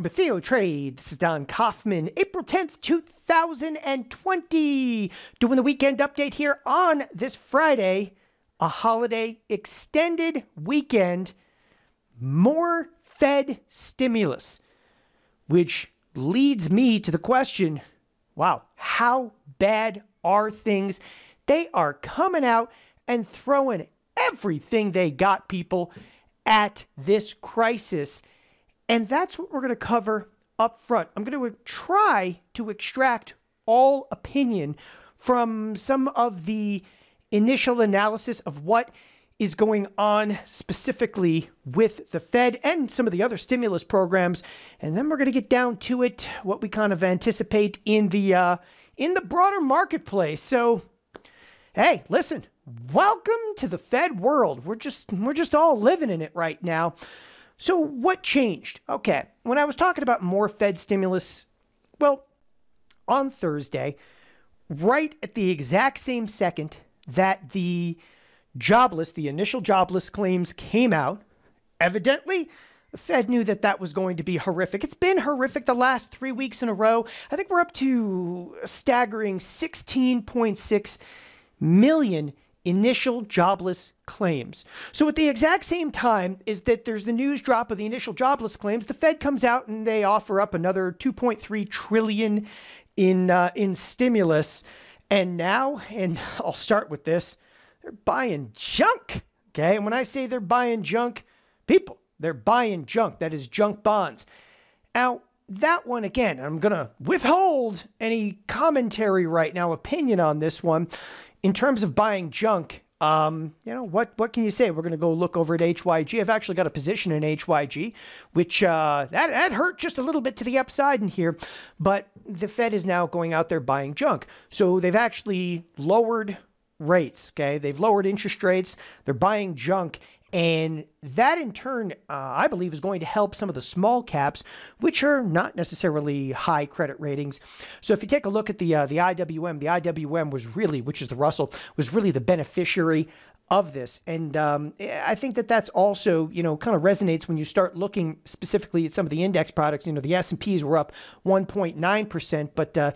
welcome to Theo Trade. This is Don Kaufman, April 10th, 2020. Doing the weekend update here on this Friday, a holiday extended weekend, more Fed stimulus, which leads me to the question wow, how bad are things? They are coming out and throwing everything they got people at this crisis and that's what we're going to cover up front. I'm going to try to extract all opinion from some of the initial analysis of what is going on specifically with the Fed and some of the other stimulus programs, and then we're going to get down to it, what we kind of anticipate in the uh, in the broader marketplace. So, hey, listen, welcome to the Fed world. We're just we're just all living in it right now. So what changed? Okay, when I was talking about more Fed stimulus, well, on Thursday, right at the exact same second that the jobless, the initial jobless claims came out, evidently the Fed knew that that was going to be horrific. It's been horrific the last three weeks in a row. I think we're up to a staggering 16.6 million initial jobless claims. So at the exact same time is that there's the news drop of the initial jobless claims, the Fed comes out and they offer up another 2.3 trillion in uh, in stimulus. And now, and I'll start with this, they're buying junk. Okay, and when I say they're buying junk, people, they're buying junk. That is junk bonds. Now, that one again, I'm going to withhold any commentary right now, opinion on this one. In terms of buying junk, um, you know what? What can you say? We're going to go look over at HYG. I've actually got a position in HYG, which uh, that that hurt just a little bit to the upside in here, but the Fed is now going out there buying junk, so they've actually lowered rates. Okay, they've lowered interest rates. They're buying junk, and that in turn, uh, I believe, is going to help some of the small caps, which are not necessarily high credit ratings. So if you take a look at the uh, the IWM, the IWM was really, which is the Russell, was really the beneficiary of this. And um, I think that that's also, you know, kind of resonates when you start looking specifically at some of the index products. You know, the S&Ps were up 1.9%, but uh,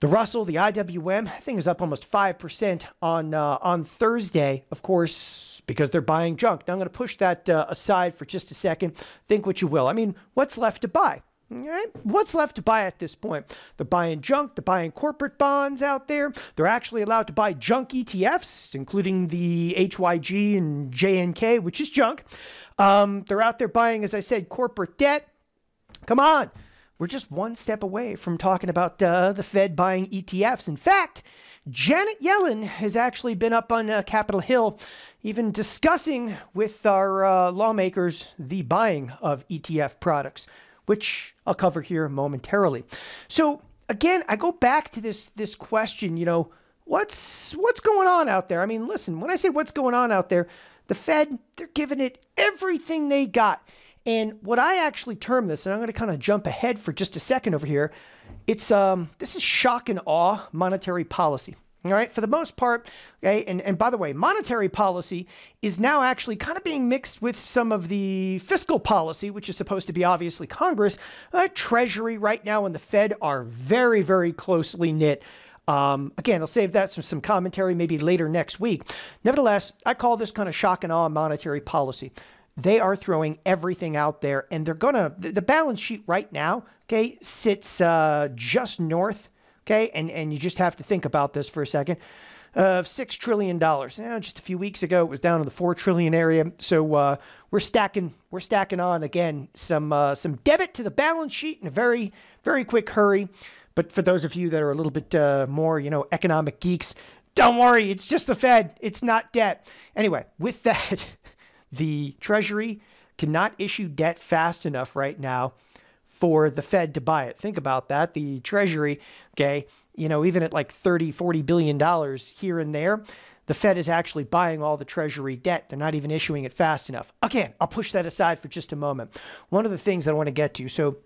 the Russell, the IWM, I think is up almost 5% on uh, on Thursday. Of course because they're buying junk. Now I'm going to push that uh, aside for just a second. Think what you will. I mean, what's left to buy? Right? Eh, what's left to buy at this point? They're buying junk, they're buying corporate bonds out there. They're actually allowed to buy junk ETFs, including the HYG and JNK, which is junk. Um, they're out there buying, as I said, corporate debt. Come on. We're just one step away from talking about uh, the Fed buying ETFs. In fact, Janet Yellen has actually been up on uh, Capitol Hill even discussing with our uh, lawmakers the buying of ETF products, which I'll cover here momentarily. So again, I go back to this this question, you know, what's what's going on out there? I mean, listen, when I say what's going on out there, the Fed, they're giving it everything they got. And what I actually term this, and I'm going to kind of jump ahead for just a second over here, it's um, this is shock and awe monetary policy. All right, for the most part, okay, and, and by the way, monetary policy is now actually kind of being mixed with some of the fiscal policy, which is supposed to be obviously Congress. Uh, Treasury right now and the Fed are very, very closely knit. Um, again, I'll save that some, some commentary maybe later next week. Nevertheless, I call this kind of shock and awe monetary policy they are throwing everything out there and they're gonna the, balance sheet right now okay sits uh, just north Okay, and, and you just have to think about this for a second. Of uh, six trillion dollars. Now, eh, just a few weeks ago, it was down in the four trillion area. So uh, we're stacking, we're stacking on again some uh, some debit to the balance sheet in a very very quick hurry. But for those of you that are a little bit uh, more, you know, economic geeks, don't worry, it's just the Fed. It's not debt. Anyway, with that, the Treasury cannot issue debt fast enough right now for the Fed to buy it. Think about that. The Treasury, okay, you know, even at like 30, 40 billion dollars here and there, the Fed is actually buying all the Treasury debt. They're not even issuing it fast enough. Again, I'll push that aside for just a moment. One of the things I want to get to. So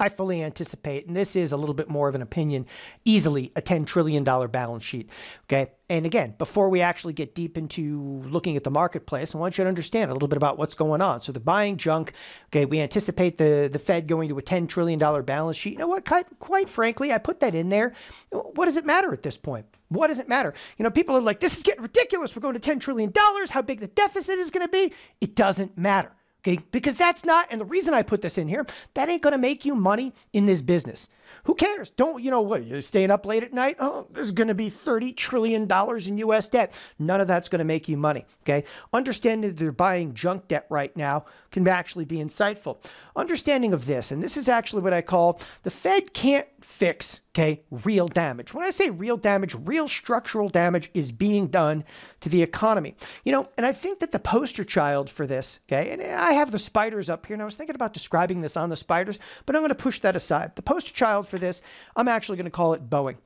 I fully anticipate, and this is a little bit more of an opinion, easily a $10 trillion balance sheet. Okay. And again, before we actually get deep into looking at the marketplace, I want you to understand a little bit about what's going on. So the buying junk. Okay. We anticipate the, the Fed going to a $10 trillion balance sheet. You know what? Quite, quite frankly, I put that in there. What does it matter at this point? What does it matter? You know, people are like, this is getting ridiculous. We're going to $10 trillion. How big the deficit is going to be. It doesn't matter. Okay? Because that's not, and the reason I put this in here, that ain't going to make you money in this business. Who cares? Don't, you know, what, you're staying up late at night? Oh, there's going to be $30 trillion in U.S. debt. None of that's going to make you money, okay? Understanding that they're buying junk debt right now can actually be insightful. Understanding of this, and this is actually what I call the Fed can't fix, okay, real damage. When I say real damage, real structural damage is being done to the economy. You know, and I think that the poster child for this, okay, and I have the spiders up here, and I was thinking about describing this on the spiders, but I'm going to push that aside. The poster child for this. I'm actually going to call it Boeing.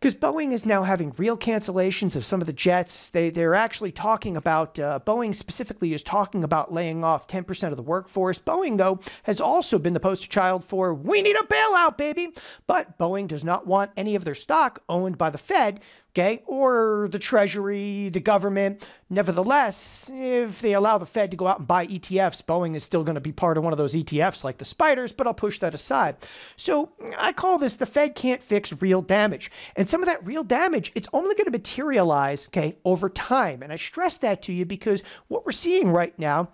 Because Boeing is now having real cancellations of some of the jets. They, they're actually talking about, uh, Boeing specifically is talking about laying off 10% of the workforce. Boeing, though, has also been the poster child for, we need a bailout, baby. But Boeing does not want any of their stock owned by the Fed, okay, or the Treasury, the government. Nevertheless, if they allow the Fed to go out and buy ETFs, Boeing is still going to be part of one of those ETFs like the spiders, but I'll push that aside. So I call this the Fed can't fix real damage. And some of that real damage, it's only going to materialize, okay, over time. And I stress that to you because what we're seeing right now,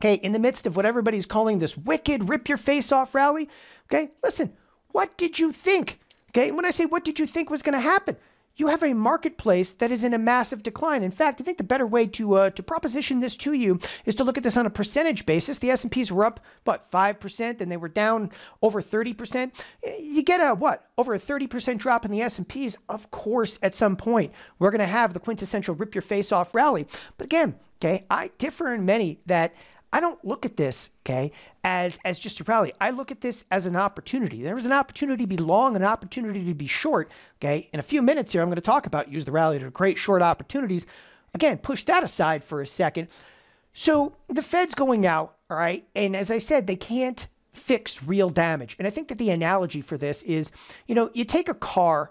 okay, in the midst of what everybody's calling this wicked rip your face off rally, okay, listen, what did you think? Okay, and when I say what did you think was going to happen? you have a marketplace that is in a massive decline. In fact, I think the better way to uh, to proposition this to you is to look at this on a percentage basis. The S&Ps were up what 5% and they were down over 30%. You get a what? Over a 30% drop in the S&Ps. Of course, at some point, we're going to have the quintessential rip your face off rally. But again, okay, I differ in many that I don't look at this, okay, as as just a rally. I look at this as an opportunity. There was an opportunity to be long, an opportunity to be short, okay. In a few minutes here, I'm going to talk about use the rally to create short opportunities. Again, push that aside for a second. So the Fed's going out, all right, and as I said, they can't fix real damage. And I think that the analogy for this is, you know, you take a car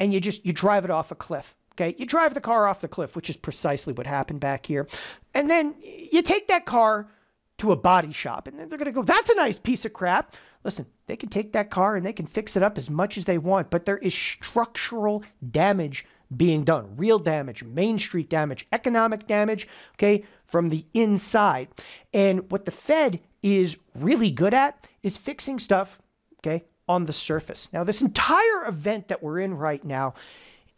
and you just you drive it off a cliff. Okay, you drive the car off the cliff, which is precisely what happened back here. And then you take that car to a body shop and they're going to go, that's a nice piece of crap. Listen, they can take that car and they can fix it up as much as they want, but there is structural damage being done real damage, Main Street damage, economic damage, okay, from the inside. And what the Fed is really good at is fixing stuff, okay, on the surface. Now, this entire event that we're in right now,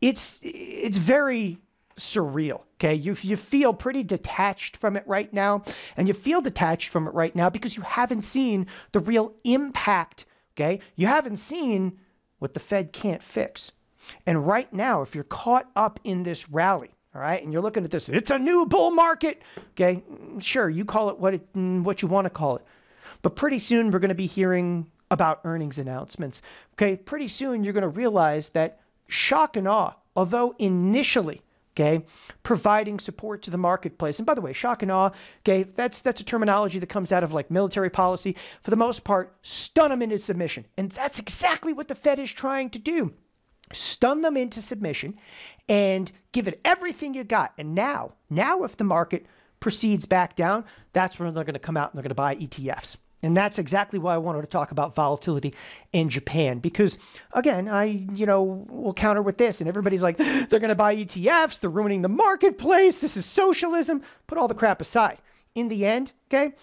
it's it's very surreal. Okay. You, you feel pretty detached from it right now. And you feel detached from it right now because you haven't seen the real impact. Okay. You haven't seen what the Fed can't fix. And right now, if you're caught up in this rally, all right, and you're looking at this, it's a new bull market. Okay. Sure. You call it what, it, mm, what you want to call it. But pretty soon we're going to be hearing about earnings announcements. Okay. Pretty soon you're going to realize that shock and awe, although initially okay? Providing support to the marketplace. And by the way, shock and awe, okay, that's that's a terminology that comes out of like military policy. For the most part, stun them into submission. And that's exactly what the Fed is trying to do. Stun them into submission and give it everything you got. And now, now if the market proceeds back down, that's when they're going to come out and they're going to buy ETFs. And that's exactly why I wanted to talk about volatility in Japan because again, I you know will counter with this and everybody's like they're going to buy ETFs, they're ruining the marketplace, this is socialism. Put all the crap aside. In the end, okay?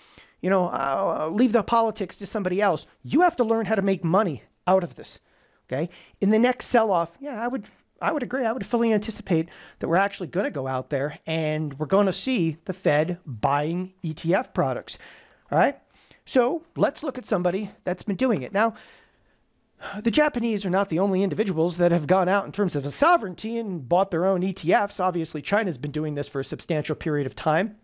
You know, uh, leave the politics to somebody else. You have to learn how to make money out of this. Okay? In the next sell-off, yeah, I would I would agree. I would fully anticipate that we're actually going to go out there and we're going to see the Fed buying ETF products. All right? So let's look at somebody that's been doing it. Now, the Japanese are not the only individuals that have gone out in terms of a sovereignty and bought their own ETFs. Obviously, China's been doing this for a substantial period of time.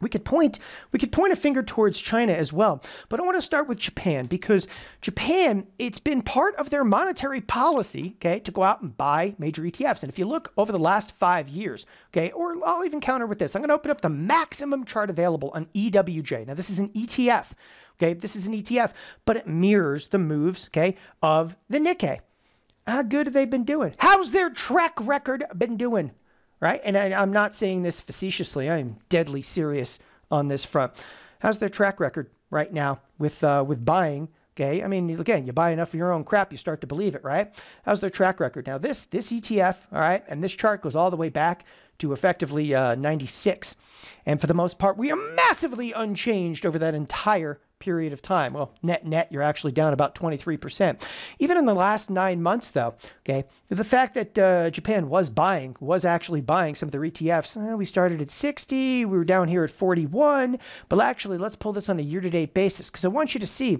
We could point we could point a finger towards China as well, but I want to start with Japan because Japan it's been part of their monetary policy, okay, to go out and buy major ETFs. And if you look over the last 5 years, okay, or I'll even counter with this. I'm going to open up the maximum chart available on EWJ. Now this is an ETF, okay? This is an ETF, but it mirrors the moves, okay, of the Nikkei. How good have they been doing? How's their track record been doing? right? And I, I'm not saying this facetiously. I'm deadly serious on this front. How's their track record right now with uh, with buying? Okay, I mean, again, you buy enough of your own crap, you start to believe it, right? How's their track record? Now, this this ETF, all right, and this chart goes all the way back to effectively uh, 96. And for the most part, we are massively unchanged over that entire period of time. Well, net net, you're actually down about 23%. Even in the last nine months, though, okay, the fact that uh, Japan was buying, was actually buying some of their ETFs. we started at 60, we were down here at 41, but actually, let's pull this on a year-to-date basis because I want you to see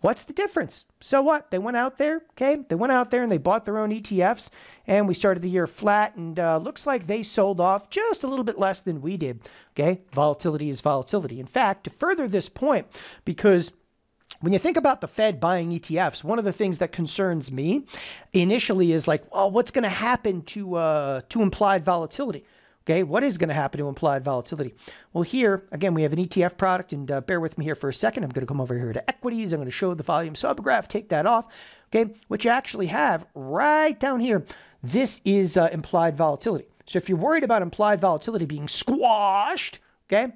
What's the difference? So what? They went out there, okay? They went out there and they bought their own ETFs, and we started the year flat, and uh, looks like they sold off just a little bit less than we did, okay? Volatility is volatility. In fact, to further this point, because when you think about the Fed buying ETFs, one of the things that concerns me initially is like, well, what's going to happen to uh, to implied volatility? Okay, what is going to happen to implied volatility? Well, here, again, we have an ETF product, and uh, bear with me here for a second. I'm going to come over here to equities. I'm going to show the volume subgraph, take that off. Okay, what you actually have right down here, this is uh, implied volatility. So if you're worried about implied volatility being squashed, okay,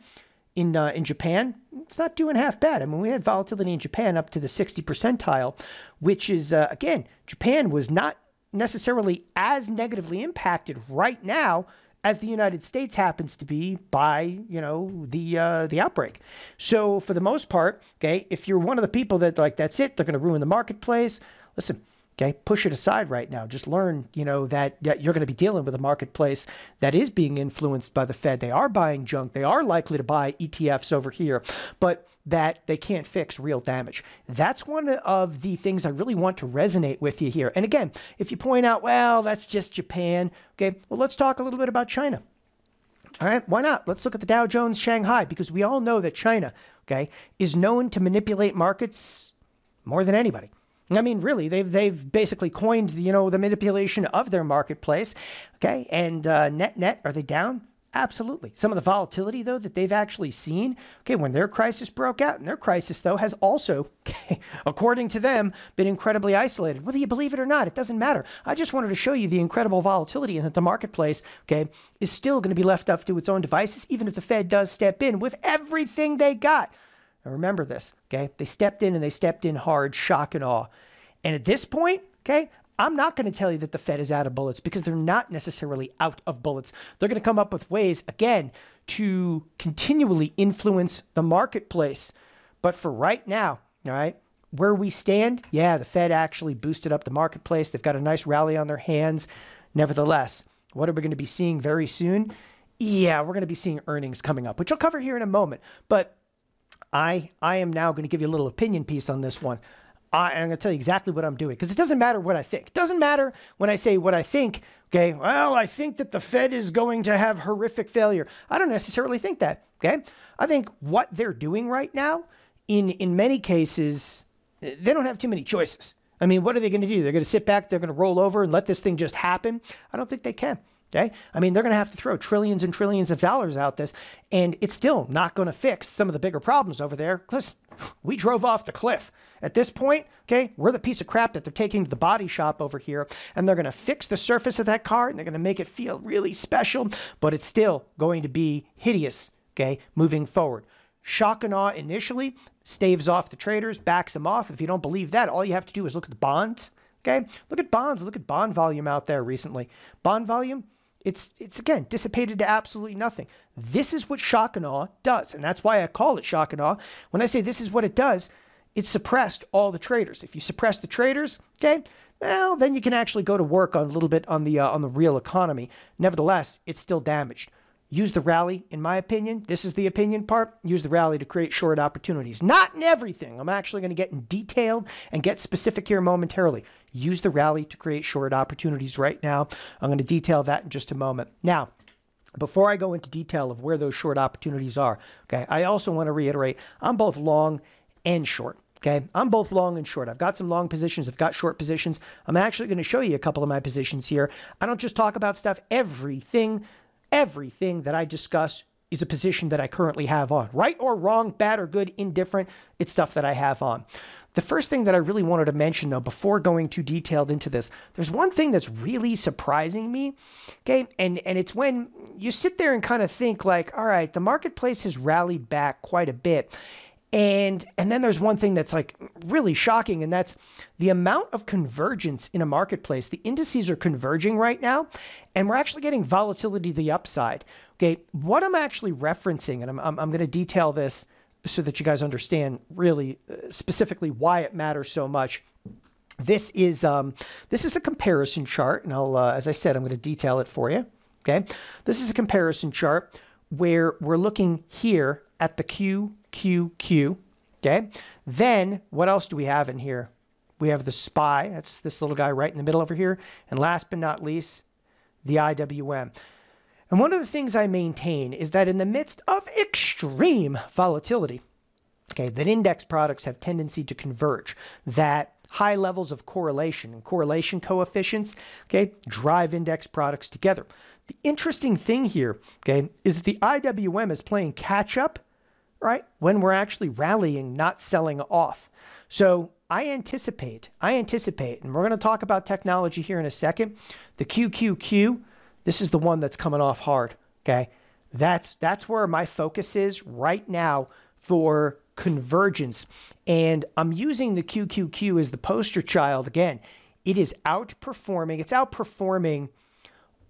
in uh, in Japan, it's not doing half bad. I mean, we had volatility in Japan up to the 60 percentile, which is uh, again, Japan was not necessarily as negatively impacted right now as the United States happens to be by you know the uh, the outbreak. So for the most part, okay, if you're one of the people that like that's it, they're going to ruin the marketplace. Listen, Okay, push it aside right now. Just learn, you know, that, that you're going to be dealing with a marketplace that is being influenced by the Fed. They are buying junk. They are likely to buy ETFs over here, but that they can't fix real damage. That's one of the things I really want to resonate with you here. And again, if you point out, well, that's just Japan. Okay, well, let's talk a little bit about China. All right, why not? Let's look at the Dow Jones Shanghai because we all know that China, okay, is known to manipulate markets more than anybody. I mean, really, they've they've basically coined you know the manipulation of their marketplace. Okay, and uh, net net, are they down? Absolutely. Some of the volatility, though, that they've actually seen, okay, when their crisis broke out, and their crisis, though, has also, okay, according to them, been incredibly isolated. Whether you believe it or not, it doesn't matter. I just wanted to show you the incredible volatility and that the marketplace, okay, is still going to be left up to its own devices, even if the Fed does step in with everything they got. Now remember this, okay? They stepped in and they stepped in hard, shock and awe. And at this point, okay, I'm not going to tell you that the Fed is out of bullets because they're not necessarily out of bullets. They're going to come up with ways, again, to continually influence the marketplace. But for right now, all right, where we stand, yeah, the Fed actually boosted up the marketplace. They've got a nice rally on their hands. Nevertheless, what are we going to be seeing very soon? Yeah, we're going to be seeing earnings coming up, which I'll cover here in a moment. But I I am now going to give you a little opinion piece on this one. I, am going to tell you exactly what I'm doing because it doesn't matter what I think. It doesn't matter when I say what I think. Okay, well, I think that the Fed is going to have horrific failure. I don't necessarily think that. Okay, I think what they're doing right now, in in many cases, they don't have too many choices. I mean, what are they going to do? They're going to sit back, they're going to roll over and let this thing just happen. I don't think they can. Okay? I mean, they're going to have to throw trillions and trillions of dollars out this, and it's still not going to fix some of the bigger problems over there. Cause we drove off the cliff. At this point, okay, we're the piece of crap that they're taking to the body shop over here, and they're going to fix the surface of that car, and they're going to make it feel really special, but it's still going to be hideous, okay, moving forward. Shock and awe initially staves off the traders, backs them off. If you don't believe that, all you have to do is look at the bonds. Okay, look at bonds. Look at bond volume out there recently. Bond volume it's it's again dissipated to absolutely nothing. This is what shock and awe does, and that's why I call it shock and awe. When I say this is what it does, it suppressed all the traders. If you suppress the traders, okay, well then you can actually go to work on a little bit on the uh, on the real economy. Nevertheless, it's still damaged. Use the rally, in my opinion, this is the opinion part, use the rally to create short opportunities. Not in everything. I'm actually going to get in detail and get specific here momentarily. Use the rally to create short opportunities right now. I'm going to detail that in just a moment. Now, before I go into detail of where those short opportunities are, okay, I also want to reiterate I'm both long and short. Okay, I'm both long and short. I've got some long positions, I've got short positions. I'm actually going to show you a couple of my positions here. I don't just talk about stuff, everything everything that I discuss is a position that I currently have on. Right or wrong, bad or good, indifferent, it's stuff that I have on. The first thing that I really wanted to mention, though, before going too detailed into this, there's one thing that's really surprising me. Okay. And, and it's when you sit there and kind of think, like, all right, the marketplace has rallied back quite a bit. And and then there's one thing that's like really shocking, and that's the amount of convergence in a marketplace. The indices are converging right now, and we're actually getting volatility to the upside. Okay, what I'm actually referencing, and I'm I'm, I'm going to detail this so that you guys understand really uh, specifically why it matters so much. This is um, this is a comparison chart, and I'll uh, as I said, I'm going to detail it for you. Okay, this is a comparison chart where we're looking here at the Q QQ. Okay. Then what else do we have in here? We have the SPY. That's this little guy right in the middle over here. And last but not least, the IWM. And one of the things I maintain is that in the midst of extreme volatility, okay, that index products have tendency to converge, that high levels of correlation and correlation coefficients, okay, drive index products together. The interesting thing here, okay, is that the IWM is playing catch up right? When we're actually rallying, not selling off. So I anticipate, I anticipate, and we're going to talk about technology here in a second. The QQQ, this is the one that's coming off hard. Okay. That's, that's where my focus is right now for convergence. And I'm using the QQQ as the poster child again. It is outperforming, it's outperforming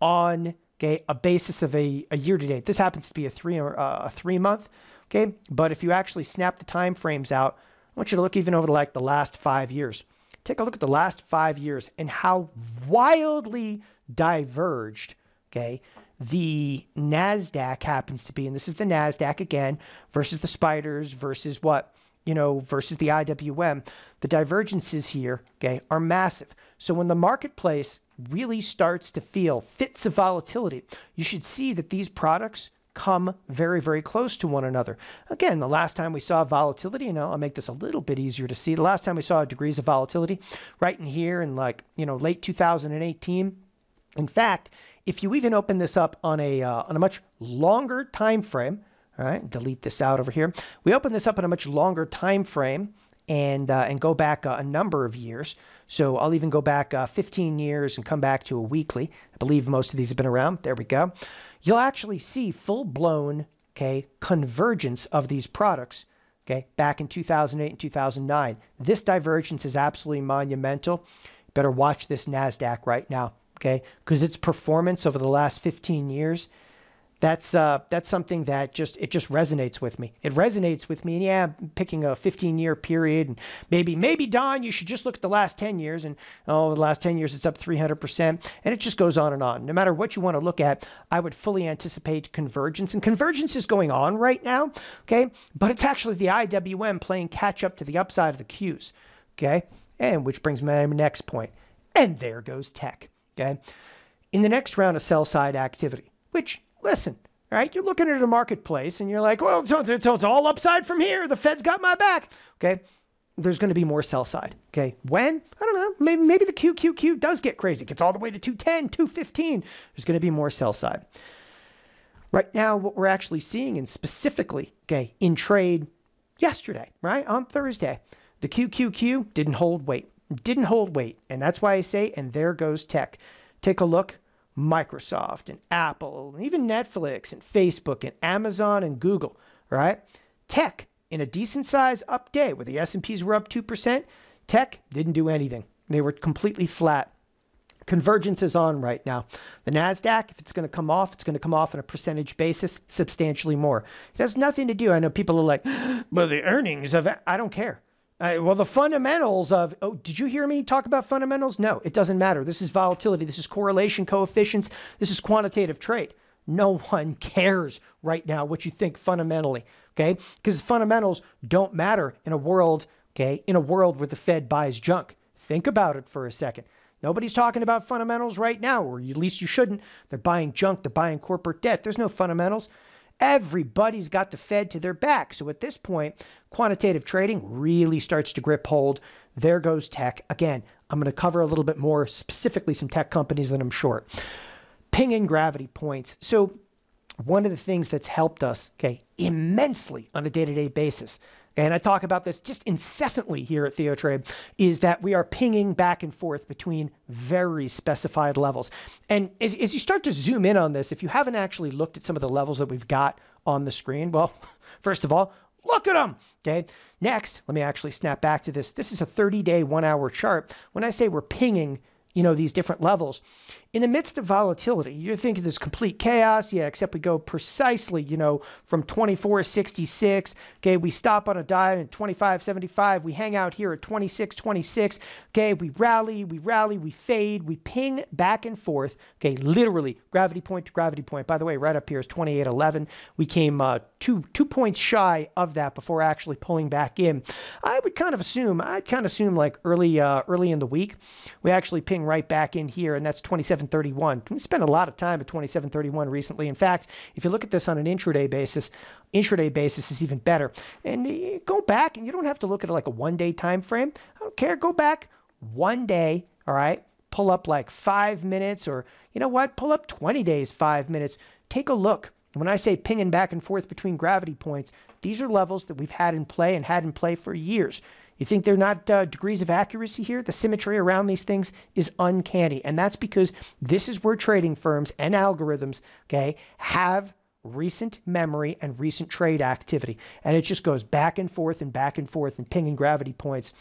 on okay, a basis of a, a year to date. This happens to be a three or uh, a three month. Okay, but if you actually snap the time frames out, I want you to look even over like the last five years. Take a look at the last five years and how wildly diverged, okay, the NASDAQ happens to be. And this is the NASDAQ again versus the spiders versus what? you know, versus the IWM, the divergences here, okay, are massive. So when the marketplace really starts to feel fits of volatility, you should see that these products come very, very close to one another. Again, the last time we saw volatility, and I'll make this a little bit easier to see, the last time we saw degrees of volatility right in here in like, you know, late 2018. In fact, if you even open this up on a, uh, on a much longer time frame, all right, delete this out over here. We open this up in a much longer time frame and, uh, and go back a, a number of years. So I'll even go back uh, 15 years and come back to a weekly. I believe most of these have been around. There we go. You'll actually see full blown okay, convergence of these products okay, back in 2008 and 2009. This divergence is absolutely monumental. You better watch this NASDAQ right now, okay, because its performance over the last 15 years that's uh, that's something that just it just resonates with me. It resonates with me. And yeah, picking a 15 year period and maybe maybe Don, you should just look at the last 10 years and oh, the last 10 years it's up 300%, and it just goes on and on. No matter what you want to look at, I would fully anticipate convergence, and convergence is going on right now. Okay, but it's actually the IWM playing catch up to the upside of the Qs. Okay, and which brings me to my next point, and there goes tech. Okay, in the next round of sell side activity, which listen, right? You're looking at a marketplace and you're like, well, it's, it's all upside from here. The Fed's got my back. Okay. There's going to be more sell side. Okay. When? I don't know. Maybe, maybe the QQQ does get crazy. It gets all the way to 210, 215. There's going to be more sell side. Right now, what we're actually seeing, and specifically, okay, in trade yesterday, right, on Thursday, the QQQ didn't hold weight. Didn't hold weight. And that's why I say, and there goes tech. Take a look Microsoft and Apple and even Netflix and Facebook and Amazon and Google, right? Tech in a decent size up day where the S&Ps were up 2%, tech didn't do anything. They were completely flat. Convergence is on right now. The NASDAQ, if it's going to come off, it's going to come off on a percentage basis substantially more. It has nothing to do. I know people are like, well, the earnings of, I don't care. Uh, well, the fundamentals of, oh, did you hear me talk about fundamentals? No, it doesn't matter. This is volatility. This is correlation coefficients. This is quantitative trade. No one cares right now what you think fundamentally, okay? Because fundamentals don't matter in a world, okay, in a world where the Fed buys junk. Think about it for a second. Nobody's talking about fundamentals right now, or at least you shouldn't. They're buying junk, they're buying corporate debt. There's no fundamentals everybody's got the Fed to their back. So at this point, quantitative trading really starts to grip hold. There goes tech. Again, I'm going to cover a little bit more, specifically some tech companies that I'm short. Ping and gravity points. So one of the things that's helped us, okay, immensely on a day-to-day basis, and I talk about this just incessantly here at TheoTrade, is that we are pinging back and forth between very specified levels. And as, as you start to zoom in on this, if you haven't actually looked at some of the levels that we've got on the screen, well, first of all, Look at them. Okay. Next, let me actually snap back to this. This is a 30 day, one hour chart. When I say we're pinging, you know, these different levels, in the midst of volatility, you're thinking there's complete chaos. Yeah, except we go precisely, you know, from 24.66. Okay, we stop on a dive at 25.75. We hang out here at 26.26. Okay, we rally, we rally, we fade, we ping back and forth. Okay, literally gravity point to gravity point. By the way, right up here is 28.11. We came uh, two two points shy of that before actually pulling back in. I would kind of assume, I'd kind of assume like early uh, early in the week, we actually ping right back in here, and that's 27. 2731. We spent a lot of time at 2731 recently. In fact, if you look at this on an intraday basis, intraday basis is even better. And go back, and you don't have to look at like a one day time frame. I don't care. Go back one day, all right? Pull up like five minutes, or you know what? Pull up 20 days, five minutes. Take a look and when I say pinging back and forth between gravity points, these are levels that we've had in play and had in play for years. You think they're not uh, degrees of accuracy here? The symmetry around these things is uncanny. And that's because this is where trading firms and algorithms, okay, have recent memory and recent trade activity. And it just goes back and forth and back and forth and pinging gravity points.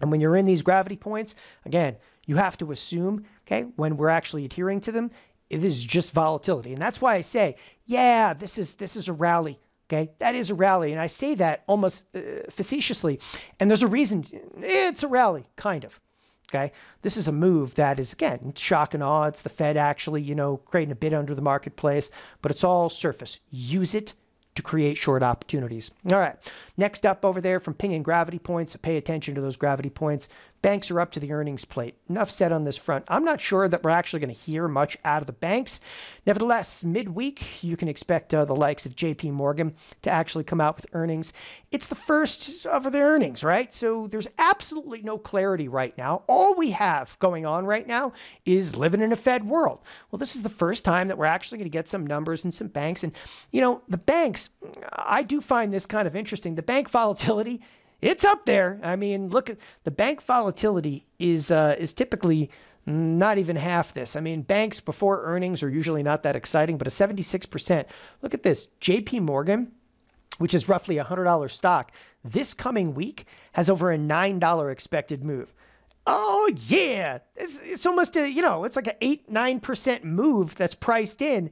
And when you're in these gravity points, again, you have to assume, okay, when we're actually adhering to them, it is just volatility. And that's why I say, yeah, this is this is a rally. Okay, that is a rally, and I say that almost uh, facetiously. And there's a reason it's a rally, kind of. Okay, this is a move that is again shock and awe. It's the Fed actually, you know, creating a bid under the marketplace, but it's all surface. Use it to create short opportunities. All right, next up over there from ping and gravity points, pay attention to those gravity points. Banks are up to the earnings plate. Enough said on this front. I'm not sure that we're actually going to hear much out of the banks. Nevertheless, midweek, you can expect uh, the likes of JP Morgan to actually come out with earnings. It's the first of their earnings, right? So there's absolutely no clarity right now. All we have going on right now is living in a Fed world. Well, this is the first time that we're actually going to get some numbers and some banks. And, you know, the banks, I do find this kind of interesting. The bank volatility it's up there. I mean, look at the bank volatility is uh, is typically not even half this. I mean, banks before earnings are usually not that exciting, but a 76%. Look at this. JP Morgan, which is roughly a $100 stock, this coming week has over a $9 expected move. Oh yeah, it's, it's almost a you know it's like an eight nine percent move that's priced in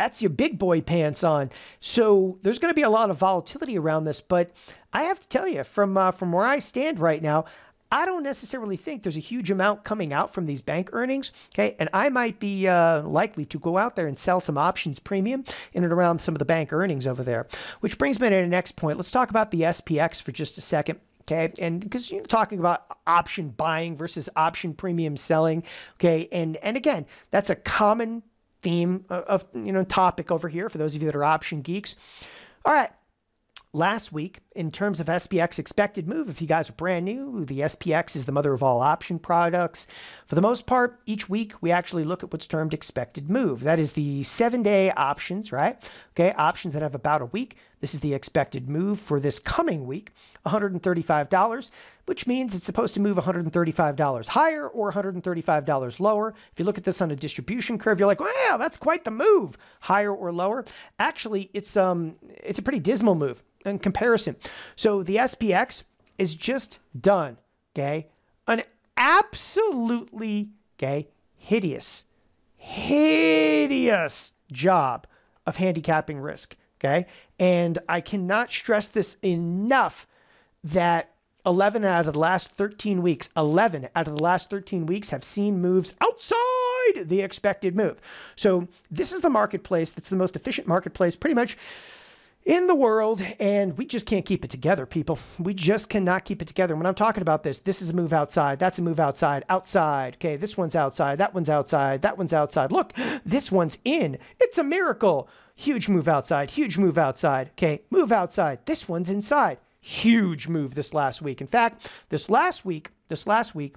that's your big boy pants on. So there's going to be a lot of volatility around this, but I have to tell you, from uh, from where I stand right now, I don't necessarily think there's a huge amount coming out from these bank earnings. Okay, and I might be uh, likely to go out there and sell some options premium in and around some of the bank earnings over there. Which brings me to the next point. Let's talk about the SPX for just a second. Okay, and because you're talking about option buying versus option premium selling. Okay, and and again, that's a common theme of you know topic over here for those of you that are option geeks. All right. Last week, in terms of SPX expected move, if you guys are brand new, the SPX is the mother of all option products. For the most part, each week we actually look at what's termed expected move. That is the seven day options, right? Okay, options that have about a week this is the expected move for this coming week, $135, which means it's supposed to move $135 higher or $135 lower. If you look at this on a distribution curve, you're like, wow, that's quite the move, higher or lower. Actually, it's um, it's a pretty dismal move in comparison. So the SPX is just done, okay? An absolutely, okay, hideous, hideous job of handicapping risk. Okay. And I cannot stress this enough that 11 out of the last 13 weeks, 11 out of the last 13 weeks have seen moves outside the expected move. So this is the marketplace that's the most efficient marketplace pretty much in the world, and we just can't keep it together, people. We just cannot keep it together. When I'm talking about this, this is a move outside. That's a move outside. Outside. Okay, this one's outside. That one's outside. That one's outside. Look, this one's in. It's a miracle. Huge move outside. Huge move outside. Okay, move outside. This one's inside. Huge move this last week. In fact, this last week, this last week,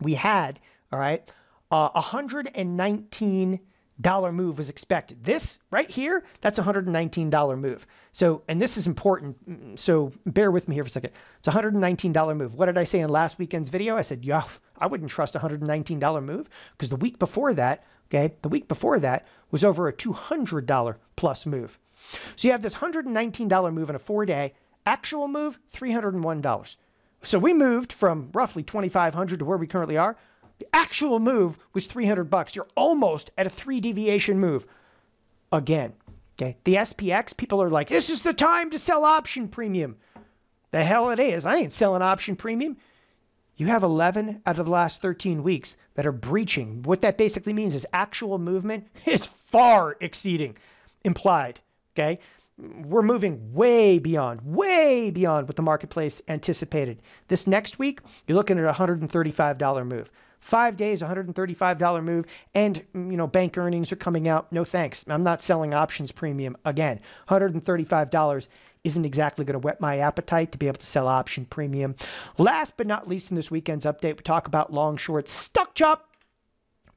we had, all right, uh, 119 dollar move was expected. This right here, that's $119 move. So, and this is important. So bear with me here for a second. It's $119 move. What did I say in last weekend's video? I said, yeah, I wouldn't trust $119 move because the week before that, okay, the week before that was over a $200 plus move. So you have this $119 move in a four day, actual move, $301. So we moved from roughly 2,500 to where we currently are, the actual move was 300 bucks. You're almost at a three deviation move again. Okay. The SPX, people are like, this is the time to sell option premium. The hell it is. I ain't selling option premium. You have 11 out of the last 13 weeks that are breaching. What that basically means is actual movement is far exceeding implied. Okay. We're moving way beyond, way beyond what the marketplace anticipated. This next week, you're looking at a $135 move. Five days, $135 move, and mm, you know bank earnings are coming out. No thanks. I'm not selling options premium again. $135 isn't exactly going to whet my appetite to be able to sell option premium. Last but not least, in this weekend's update, we talk about long short stuck chop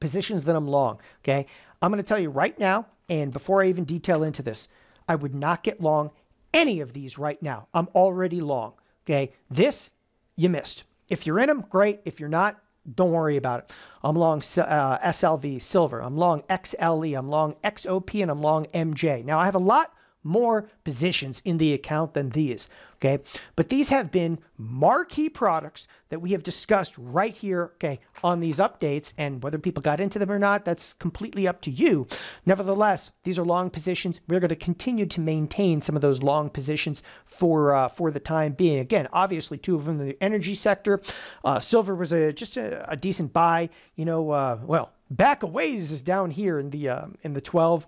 positions that I'm long. Okay, I'm going to tell you right now, and before I even detail into this, I would not get long any of these right now. I'm already long. Okay, this you missed. If you're in them, great. If you're not, don't worry about it. I'm long uh, SLV silver. I'm long XLE. I'm long XOP, and I'm long MJ. Now I have a lot more positions in the account than these. Okay. But these have been marquee products that we have discussed right here. Okay. On these updates and whether people got into them or not, that's completely up to you. Nevertheless, these are long positions. We're going to continue to maintain some of those long positions for, uh, for the time being. Again, obviously two of them in the energy sector. Uh, silver was a, just a, a decent buy, you know, uh, well, back a ways is down here in the, uh, in the 12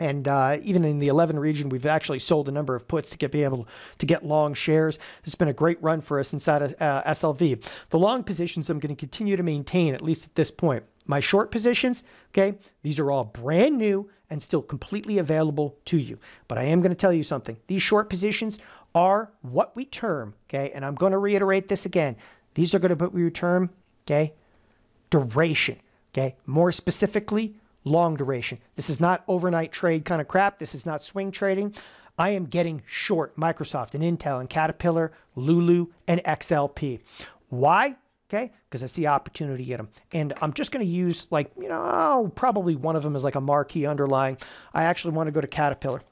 and uh, even in the 11 region, we've actually sold a number of puts to get be able to get long shares. It's been a great run for us inside of uh, SLV. The long positions I'm going to continue to maintain at least at this point. My short positions, okay, these are all brand new and still completely available to you. But I am going to tell you something. These short positions are what we term, okay, and I'm going to reiterate this again. These are going to be what we term, okay, duration, okay. More specifically, long duration. This is not overnight trade kind of crap. This is not swing trading. I am getting short Microsoft and Intel and Caterpillar, Lulu, and XLP. Why? Okay, because I see opportunity in them. And I'm just going to use, like, you know, oh, probably one of them is like a marquee underlying. I actually want to go to Caterpillar.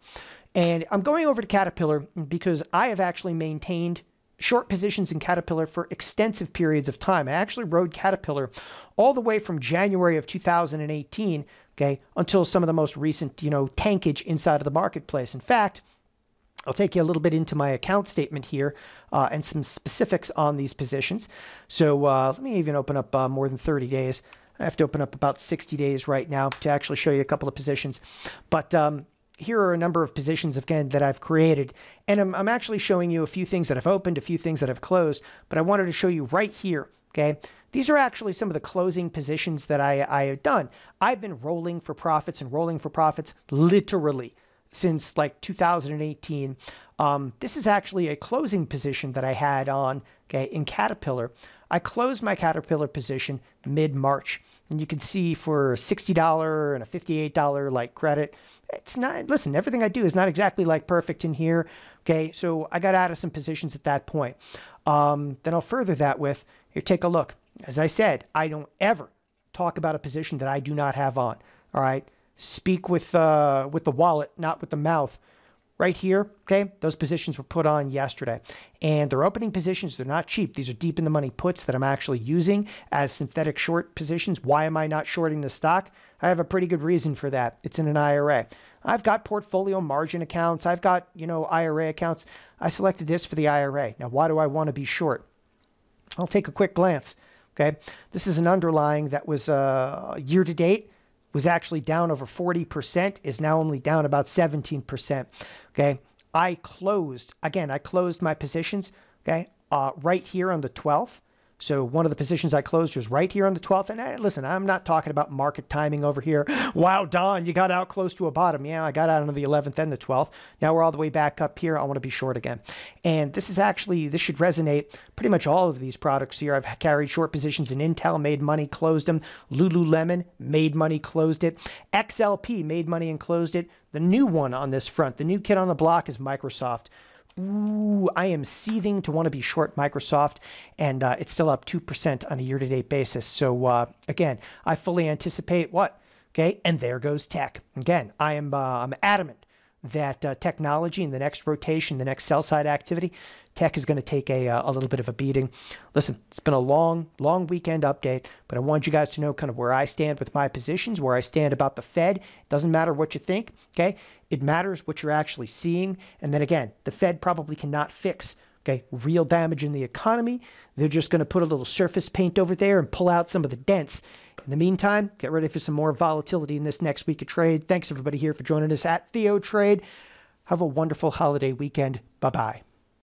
And I'm going over to Caterpillar because I have actually maintained short positions in Caterpillar for extensive periods of time. I actually rode Caterpillar all the way from January of 2018, okay, until some of the most recent, you know, tankage inside of the marketplace. In fact, I'll take you a little bit into my account statement here uh, and some specifics on these positions. So uh, let me even open up uh, more than 30 days. I have to open up about 60 days right now to actually show you a couple of positions. But um, here are a number of positions again that I've created. And I'm, I'm actually showing you a few things that I've opened, a few things that I've closed, but I wanted to show you right here, okay? These are actually some of the closing positions that I, I have done. I've been rolling for profits and rolling for profits literally since like 2018. Um, this is actually a closing position that I had on, okay, in Caterpillar. I closed my Caterpillar position mid-March. And you can see for a $60 and a $58 like credit, it's not, listen, everything I do is not exactly like perfect in here. Okay. So I got out of some positions at that point. Um, then I'll further that with here, take a look. As I said, I don't ever talk about a position that I do not have on. All right. Speak with, uh, with the wallet, not with the mouth right here. Okay, those positions were put on yesterday, and they're opening positions. They're not cheap. These are deep in the money puts that I'm actually using as synthetic short positions. Why am I not shorting the stock? I have a pretty good reason for that. It's in an IRA. I've got portfolio margin accounts. I've got you know IRA accounts. I selected this for the IRA. Now, why do I want to be short? I'll take a quick glance. Okay, this is an underlying that was uh, year to date was actually down over 40%, is now only down about 17%. Okay. I closed, again, I closed my positions, okay, uh, right here on the 12th. So one of the positions I closed was right here on the 12th. And hey, listen, I'm not talking about market timing over here. Wow, Don, you got out close to a bottom. Yeah, I got out on the 11th and the 12th. Now we're all the way back up here. I want to be short again. And this is actually, this should resonate pretty much all of these products here. I've carried short positions in Intel, made money, closed them. Lululemon, made money, closed it. XLP, made money and closed it. The new one on this front, the new kid on the block is Microsoft. Ooh, I am seething to want to be short Microsoft, and uh, it's still up 2% on a year to date basis. So, uh, again, I fully anticipate what? Okay, and there goes tech. Again, I am uh, I'm adamant that uh, technology and the next rotation, the next sell side activity, tech is going to take a, uh, a little bit of a beating. Listen, it's been a long, long weekend update, but I want you guys to know kind of where I stand with my positions, where I stand about the Fed. It doesn't matter what you think, okay? It matters what you're actually seeing. And then again, the Fed probably cannot fix Okay, real damage in the economy. They're just going to put a little surface paint over there and pull out some of the dents. In the meantime, get ready for some more volatility in this next week of trade. Thanks everybody here for joining us at Theo Trade. Have a wonderful holiday weekend. Bye bye.